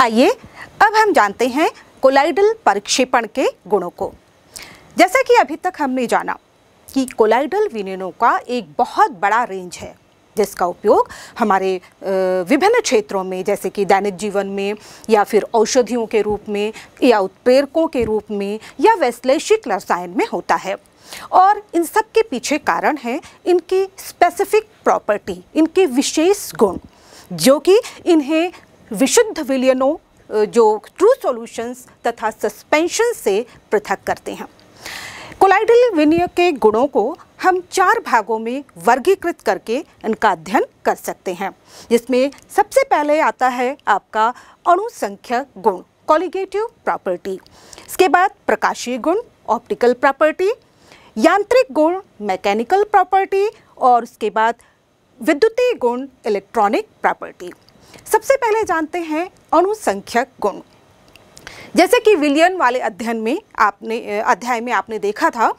आइए अब हम जानते हैं कोलाइडल परिक्षेपण के गुणों को जैसा कि अभी तक हमने जाना कि कोलाइडल विनियनों का एक बहुत बड़ा रेंज है जिसका उपयोग हमारे विभिन्न क्षेत्रों में जैसे कि दैनिक जीवन में या फिर औषधियों के रूप में या उत्प्रेरकों के रूप में या वैश्लेषिक रसायन में होता है और इन सब के पीछे कारण है इनकी स्पेसिफिक प्रॉपर्टी इनके विशेष गुण जो कि इन्हें विशुद्ध विलियनों जो ट्रू सॉल्यूशंस तथा सस्पेंशन से पृथक करते हैं कोलाइडल विनय के गुणों को हम चार भागों में वर्गीकृत करके इनका अध्ययन कर सकते हैं जिसमें सबसे पहले आता है आपका अणुसंख्यक गुण कॉलिगेटिव प्रॉपर्टी इसके बाद प्रकाशीय गुण ऑप्टिकल प्रॉपर्टी यांत्रिक गुण मैकेनिकल प्रॉपर्टी और उसके बाद विद्युतीय गुण इलेक्ट्रॉनिक प्रॉपर्टी सबसे पहले जानते हैं अनुसंख्यक गुण जैसे कि विलियन वाले अध्ययन में आपने अध्याय में आपने देखा था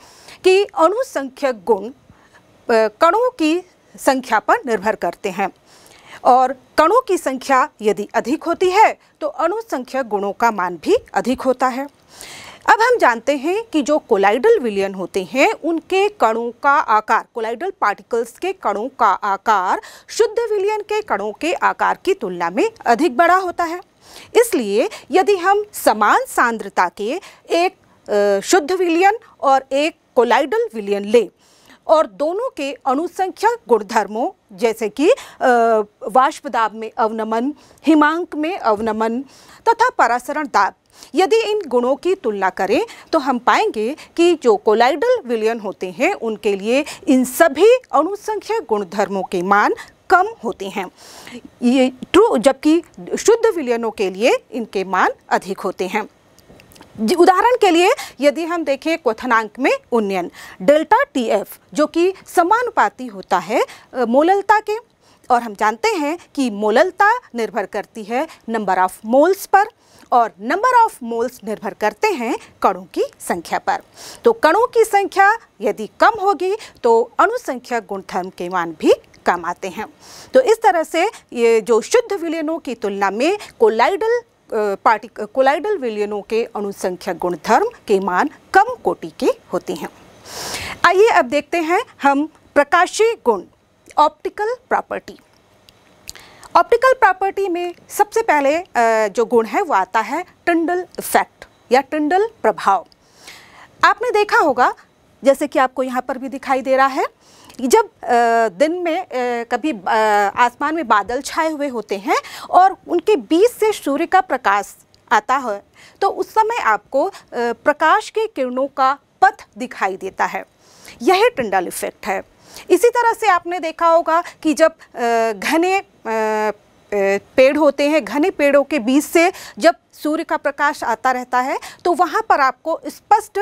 कि अनुसंख्यक गुण कणों की संख्या पर निर्भर करते हैं और कणों की संख्या यदि अधिक होती है तो अनुसंख्यक गुणों का मान भी अधिक होता है अब हम जानते हैं कि जो कोलाइडल विलियन होते हैं उनके कणों का आकार कोलाइडल पार्टिकल्स के कणों का आकार शुद्ध विलियन के कणों के आकार की तुलना में अधिक बड़ा होता है इसलिए यदि हम समान सांद्रता के एक शुद्ध विलियन और एक कोलाइडल विलियन लें और दोनों के अनुसंख्यक गुणधर्मों जैसे कि वाष्पदाब में अवनमन हिमांक में अवनमन तथा परासरण दाब यदि इन गुणों की तुलना करें तो हम पाएंगे कि जो कोलाइडल विलयन होते हैं उनके लिए इन सभी अनुसंख्यक गुणधर्मों के मान कम होते हैं ये ट्रू जबकि शुद्ध विलयनों के लिए इनके मान अधिक होते हैं उदाहरण के लिए यदि हम देखें क्वथनांक में उन्नयन डेल्टा टी एफ जो कि समानुपाती होता है मोललता के और हम जानते हैं कि मोललता निर्भर करती है नंबर ऑफ मोल्स पर और नंबर ऑफ मोल्स निर्भर करते हैं कणों की संख्या पर तो कणों की संख्या यदि कम होगी तो अणुसंख्या गुणधर्म के मान भी कम आते हैं तो इस तरह से ये जो शुद्ध विलयनों की तुलना में कोलाइडल पार्टी कोलाइडल विलियनों के अनुसंख्यक गुणधर्म के मान कम कोटि के होते हैं आइए अब देखते हैं हम प्रकाशीय गुण ऑप्टिकल प्रॉपर्टी ऑप्टिकल प्रॉपर्टी में सबसे पहले जो गुण है वो आता है टंडल इफेक्ट या टंडल प्रभाव आपने देखा होगा जैसे कि आपको यहाँ पर भी दिखाई दे रहा है जब दिन में कभी आसमान में बादल छाए हुए होते हैं और उनके बीच से सूर्य का प्रकाश आता है तो उस समय आपको प्रकाश के किरणों का पथ दिखाई देता है यह टंडल इफेक्ट है इसी तरह से आपने देखा होगा कि जब घने पेड़ होते हैं घने पेड़ों के बीच से जब सूर्य का प्रकाश आता रहता है तो वहाँ पर आपको स्पष्ट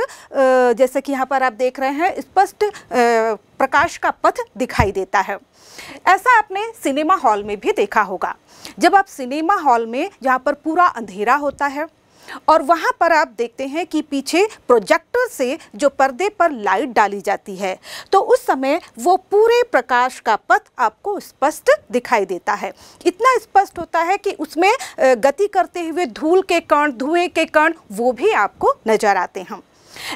जैसे कि यहाँ पर आप देख रहे हैं स्पष्ट प्रकाश का पथ दिखाई देता है ऐसा आपने सिनेमा हॉल में भी देखा होगा जब आप सिनेमा हॉल में जहाँ पर पूरा अंधेरा होता है और वहाँ पर आप देखते हैं कि पीछे प्रोजेक्टर से जो पर्दे पर लाइट डाली जाती है तो उस समय वो पूरे प्रकाश का पथ आपको स्पष्ट दिखाई देता है इतना स्पष्ट होता है कि उसमें गति करते हुए धूल के कण धुएं के कण वो भी आपको नजर आते हैं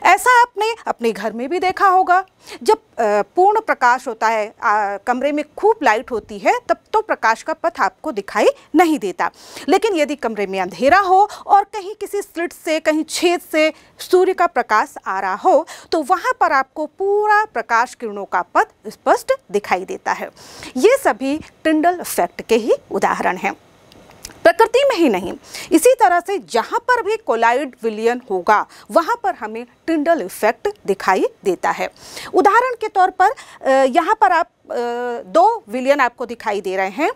ऐसा आपने अपने घर में भी देखा होगा जब पूर्ण प्रकाश होता है आ, कमरे में खूब लाइट होती है तब तो प्रकाश का पथ आपको दिखाई नहीं देता लेकिन यदि कमरे में अंधेरा हो और कहीं किसी स्लिट से कहीं छेद से सूर्य का प्रकाश आ रहा हो तो वहाँ पर आपको पूरा प्रकाश किरणों का पथ स्पष्ट दिखाई देता है ये सभी टिंडल इफेक्ट के ही उदाहरण हैं प्रकृति में ही नहीं इसी तरह से जहाँ पर भी कोलाइड विलियन होगा वहाँ पर हमें टिंडल इफेक्ट दिखाई देता है उदाहरण के तौर पर यहाँ पर आप दो विलियन आपको दिखाई दे रहे हैं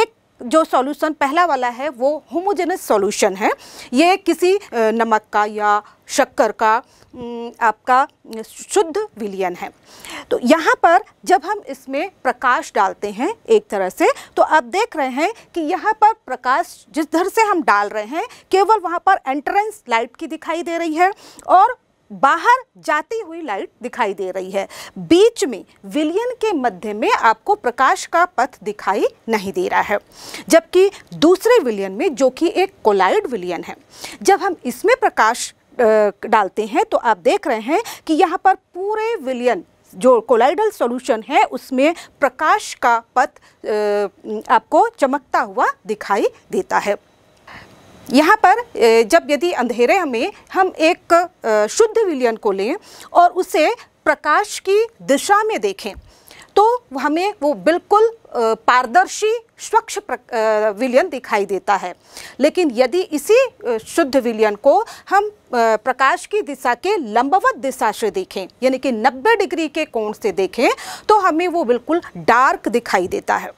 एक जो सॉल्यूशन पहला वाला है वो होमोजेनस सॉल्यूशन है ये किसी नमक का या शक्कर का आपका शुद्ध विलियन है तो यहाँ पर जब हम इसमें प्रकाश डालते हैं एक तरह से तो आप देख रहे हैं कि यहाँ पर प्रकाश जिस धर से हम डाल रहे हैं केवल वहाँ पर एंट्रेंस लाइट की दिखाई दे रही है और बाहर जाती हुई लाइट दिखाई दे रही है बीच में विलियन के मध्य में आपको प्रकाश का पथ दिखाई नहीं दे रहा है जबकि दूसरे विलियन में जो कि एक कोलाइड विलियन है जब हम इसमें प्रकाश डालते हैं तो आप देख रहे हैं कि यहाँ पर पूरे विलियन जो कोलाइडल सॉल्यूशन है उसमें प्रकाश का पथ आपको चमकता हुआ दिखाई देता है यहाँ पर जब यदि अंधेरे हमें हम एक शुद्ध विलियन को लें और उसे प्रकाश की दिशा में देखें तो हमें वो बिल्कुल पारदर्शी स्वच्छ विलियन दिखाई देता है लेकिन यदि इसी शुद्ध विलियन को हम प्रकाश की दिशा के लंबवत दिशा से देखें यानी कि 90 डिग्री के कोण से देखें तो हमें वो बिल्कुल डार्क दिखाई देता है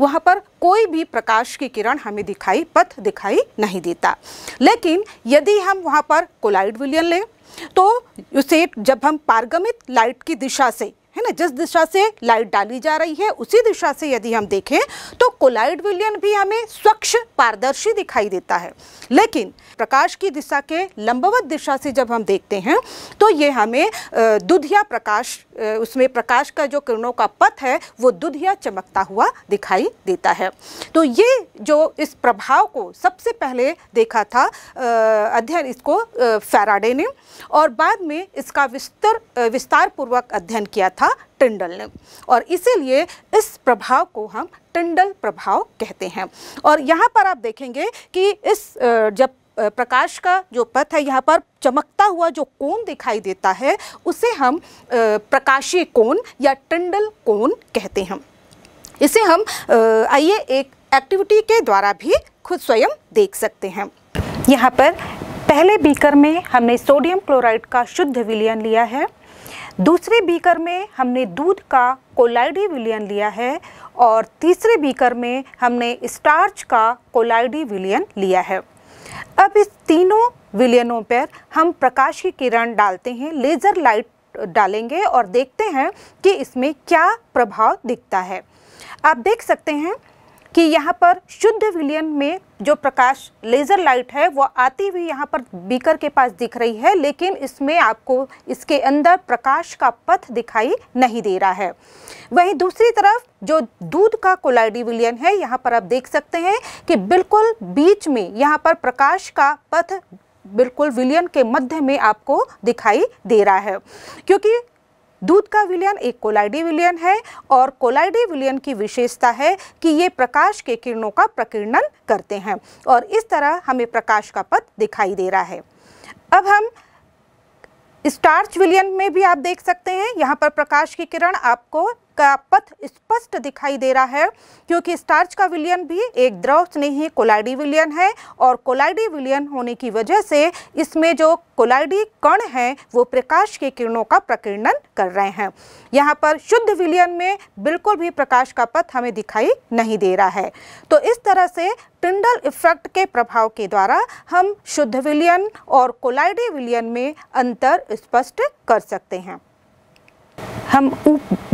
वहाँ पर कोई भी प्रकाश की किरण हमें दिखाई पथ दिखाई नहीं देता लेकिन यदि हम वहाँ पर कोलाइड विलियन लें तो उसे जब हम पारगमित लाइट की दिशा से है ना जिस दिशा से लाइट डाली जा रही है उसी दिशा से यदि हम देखें तो कोलाइड विलियन भी हमें स्वच्छ पारदर्शी दिखाई देता है लेकिन प्रकाश की दिशा के लंबवत दिशा से जब हम देखते हैं तो ये हमें दुधिया प्रकाश उसमें प्रकाश का जो किरणों का पथ है वो दुधिया चमकता हुआ दिखाई देता है तो ये जो इस प्रभाव को सबसे पहले देखा था अध्ययन इसको फैराडे ने और बाद में इसका विस्तर विस्तार पूर्वक अध्ययन किया था था टिंडल ने और इसीलिए इस प्रभाव को हम टिंडल प्रभाव कहते हैं और यहाँ पर आप देखेंगे कि इस जब प्रकाश का जो पथ है यहाँ पर चमकता हुआ जो कोण दिखाई देता है उसे हम प्रकाशीय कोण या टिंडल कोण कहते हैं इसे हम आइए एक एक्टिविटी के द्वारा भी खुद स्वयं देख सकते हैं यहाँ पर पहले बीकर में हमने सोडियम क्लोराइड का शुद्ध विलयन लिया है दूसरे बीकर में हमने दूध का कोलाइडी विलियन लिया है और तीसरे बीकर में हमने स्टार्च का कोलाइडी विलियन लिया है अब इस तीनों विलियनों पर हम प्रकाश की किरण डालते हैं लेज़र लाइट डालेंगे और देखते हैं कि इसमें क्या प्रभाव दिखता है आप देख सकते हैं कि यहाँ पर शुद्ध विलियन में जो प्रकाश लेज़र लाइट है वो आती हुई यहाँ पर बीकर के पास दिख रही है लेकिन इसमें आपको इसके अंदर प्रकाश का पथ दिखाई नहीं दे रहा है वहीं दूसरी तरफ जो दूध का कोलाइडी विलियन है यहाँ पर आप देख सकते हैं कि बिल्कुल बीच में यहाँ पर प्रकाश का पथ बिल्कुल विलियन के मध्य में आपको दिखाई दे रहा है क्योंकि दूध का विलयन एक कोलाइडी विलयन है और कोलाइडी विलयन की विशेषता है कि ये प्रकाश के किरणों का प्रकीर्णन करते हैं और इस तरह हमें प्रकाश का पथ दिखाई दे रहा है अब हम स्टार्च विलियन में भी आप देख सकते हैं यहाँ पर प्रकाश की किरण आपको का पथ स्पष्ट दिखाई दे रहा है क्योंकि स्टार्च का विलियन भी एक द्रव स्नेही कोलाइडी विलियन है और कोलाइडी विलियन होने की वजह से इसमें जो कोलाइडी कण हैं वो प्रकाश के किरणों का प्रकीर्णन कर रहे हैं यहाँ पर शुद्ध विलियन में बिल्कुल भी प्रकाश का पथ हमें दिखाई नहीं दे रहा है तो इस तरह से टिंडल इफेक्ट के प्रभाव के द्वारा हम शुद्ध विलियन और कोलाइडी विलियन में अंतर स्पष्ट कर सकते हैं हम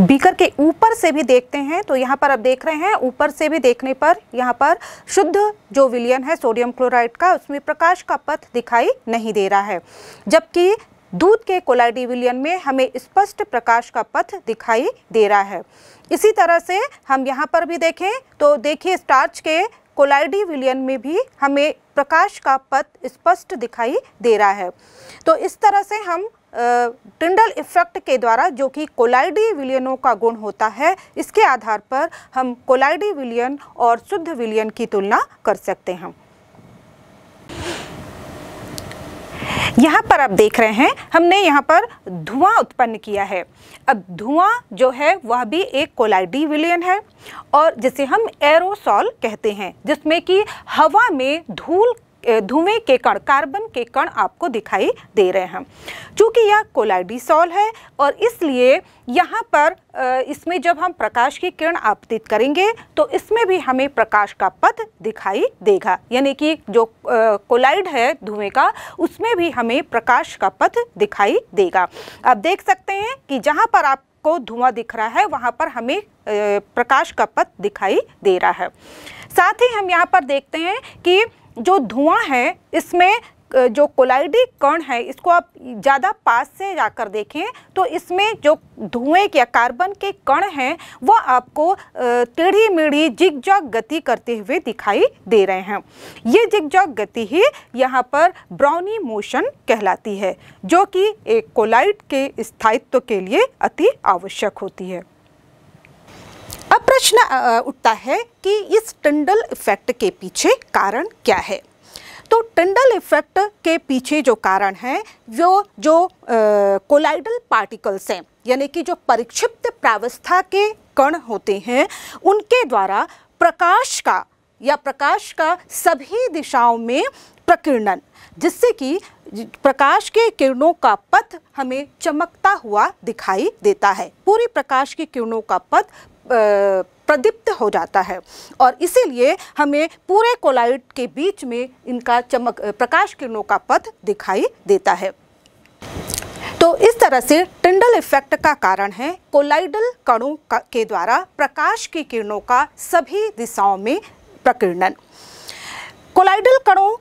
बीकर के ऊपर से भी देखते हैं तो यहाँ पर आप देख रहे हैं ऊपर से भी देखने पर यहाँ पर शुद्ध जो विलियन है सोडियम क्लोराइड का उसमें प्रकाश का पथ दिखाई नहीं दे रहा है जबकि दूध के कोलाइडी विलियन में हमें स्पष्ट प्रकाश का पथ दिखाई दे रहा है इसी तरह से हम यहाँ पर भी देखें तो देखिए स्टार्च के कोलाइडी विलियन में भी हमें प्रकाश का पथ स्पष्ट दिखाई दे रहा है तो इस तरह से हम टिंडल इफेक्ट के द्वारा जो कि कोलाइडी विलियनों का गुण होता है इसके आधार पर हम कोलाइडी विलियन और शुद्ध विलियन की तुलना कर सकते हैं यहाँ पर आप देख रहे हैं हमने यहाँ पर धुआं उत्पन्न किया है अब धुआं जो है वह भी एक कोलाइडी विलियन है और जिसे हम एरोसॉल कहते हैं जिसमें कि हवा में धूल धुएं के कण कार्बन के कण आपको दिखाई दे रहे हैं चूँकि यह कोलाइडिसोल है और इसलिए यहाँ पर इसमें जब हम प्रकाश की किरण आपतित करेंगे तो इसमें भी हमें प्रकाश का पथ दिखाई देगा यानी कि जो कोलाइड है धुएं का उसमें भी हमें प्रकाश का पथ दिखाई देगा आप देख सकते हैं कि जहाँ पर आप को धुआं दिख रहा है वहाँ पर हमें प्रकाश का पथ दिखाई दे रहा है साथ ही हम यहाँ पर देखते हैं कि जो धुआं है इसमें जो कोलाइडी कण है इसको आप ज़्यादा पास से जाकर देखें तो इसमें जो धुएं के कार्बन के कण हैं वो आपको टेढ़ी मेढ़ी जिग गति करते हुए दिखाई दे रहे हैं ये जिग गति ही यहाँ पर ब्राउनी मोशन कहलाती है जो कि एक कोलाइट के स्थायित्व के लिए अति आवश्यक होती है अब प्रश्न उठता है कि इस टंडल इफेक्ट के पीछे कारण क्या है तो टंडल इफेक्ट के पीछे जो कारण है वो जो कोलाइडल पार्टिकल्स हैं यानी कि जो परिक्षिप्त प्रावस्था के कण होते हैं उनके द्वारा प्रकाश का या प्रकाश का सभी दिशाओं में प्रकीर्णन जिससे कि प्रकाश के किरणों का पथ हमें चमकता हुआ दिखाई देता है पूरी प्रकाश की किरणों का पथ प्रदीप्त हो जाता है और इसीलिए हमें पूरे कोलाइट के बीच में इनका चमक प्रकाश किरणों का पथ दिखाई देता है तो इस तरह से टिंडल इफेक्ट का कारण है कोलाइडल कणों का के द्वारा प्रकाश की किरणों का सभी दिशाओं में प्रकीर्णन कोलाइडल कणों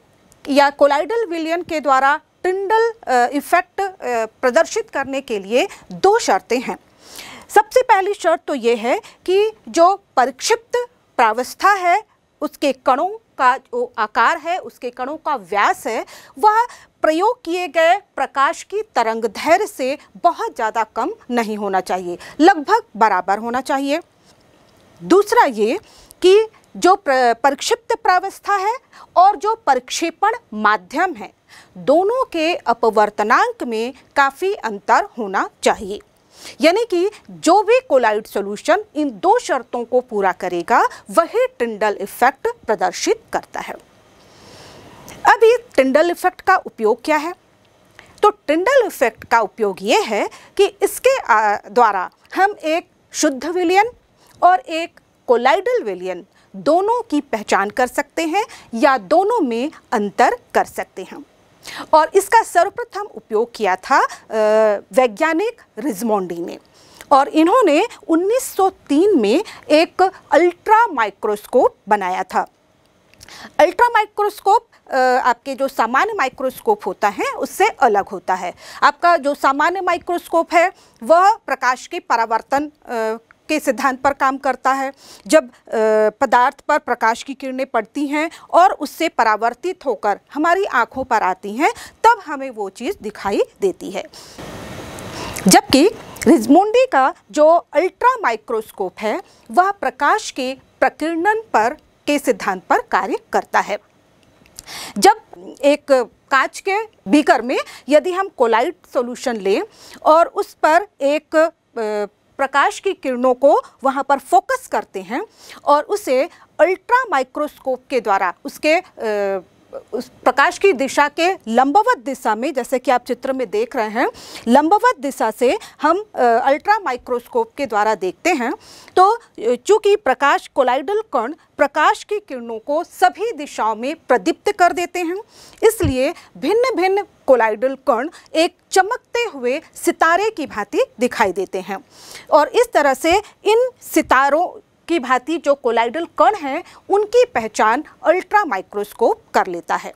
या कोलाइडल विलियन के द्वारा टिंडल इफेक्ट प्रदर्शित करने के लिए दो शर्तें हैं सबसे पहली शर्त तो ये है कि जो परिक्षिप्त प्रावस्था है उसके कणों का जो आकार है उसके कणों का व्यास है वह प्रयोग किए गए प्रकाश की तरंग धैर्य से बहुत ज़्यादा कम नहीं होना चाहिए लगभग बराबर होना चाहिए दूसरा ये कि जो परिक्षिप्त प्रावस्था है और जो परिक्षेपण माध्यम है दोनों के अपवर्तनांक में काफ़ी अंतर होना चाहिए यानी कि जो भी कोलाइड सॉल्यूशन इन दो शर्तों को पूरा करेगा वही टिंडल इफेक्ट प्रदर्शित करता है अब ये टिंडल इफेक्ट का उपयोग क्या है तो टिंडल इफेक्ट का उपयोग ये है कि इसके द्वारा हम एक शुद्ध विलियन और एक कोलाइडल विलियन दोनों की पहचान कर सकते हैं या दोनों में अंतर कर सकते हैं और इसका सर्वप्रथम उपयोग किया था वैज्ञानिक रिजमोंडी ने और इन्होंने 1903 में एक अल्ट्रा माइक्रोस्कोप बनाया था अल्ट्रा माइक्रोस्कोप आपके जो सामान्य माइक्रोस्कोप होता है उससे अलग होता है आपका जो सामान्य माइक्रोस्कोप है वह प्रकाश के परावर्तन के सिद्धांत पर काम करता है जब पदार्थ पर प्रकाश की किरणें पड़ती हैं और उससे परावर्तित होकर हमारी आँखों पर आती हैं तब हमें वो चीज़ दिखाई देती है जबकि रिजमुंडी का जो अल्ट्रा माइक्रोस्कोप है वह प्रकाश के प्रकीर्णन पर के सिद्धांत पर कार्य करता है जब एक कांच के बीकर में यदि हम कोलाइट सॉल्यूशन लें और उस पर एक प्रकाश की किरणों को वहाँ पर फोकस करते हैं और उसे अल्ट्रा माइक्रोस्कोप के द्वारा उसके आ, उस प्रकाश की दिशा के लंबवत दिशा में जैसे कि आप चित्र में देख रहे हैं लंबवत दिशा से हम अल्ट्रा माइक्रोस्कोप के द्वारा देखते हैं तो चूंकि प्रकाश कोलाइडल कण प्रकाश की किरणों को सभी दिशाओं में प्रदीप्त कर देते हैं इसलिए भिन्न भिन्न कोलाइडल कण एक चमकते हुए सितारे की भांति दिखाई देते हैं और इस तरह से इन सितारों की भांति जो कोलाइडल कण हैं उनकी पहचान अल्ट्रा माइक्रोस्कोप कर लेता है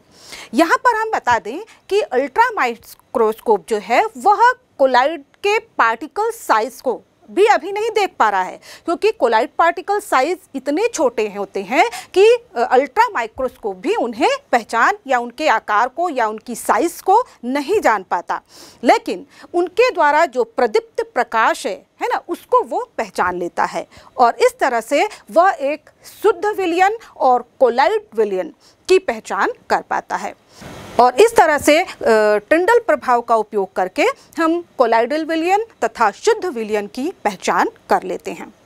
यहाँ पर हम बता दें कि अल्ट्रा माइक्रोस्कोप जो है वह कोलाइड के पार्टिकल साइज को भी अभी नहीं देख पा रहा है क्योंकि कोलाइट पार्टिकल साइज इतने छोटे होते हैं कि अल्ट्रा माइक्रोस्कोप भी उन्हें पहचान या उनके आकार को या उनकी साइज को नहीं जान पाता लेकिन उनके द्वारा जो प्रदीप्त प्रकाश है है ना उसको वो पहचान लेता है और इस तरह से वह एक शुद्ध विलियन और कोलाइट विलियन की पहचान कर पाता है और इस तरह से टिंडल प्रभाव का उपयोग करके हम कोलाइडल विलियन तथा शुद्ध विलियन की पहचान कर लेते हैं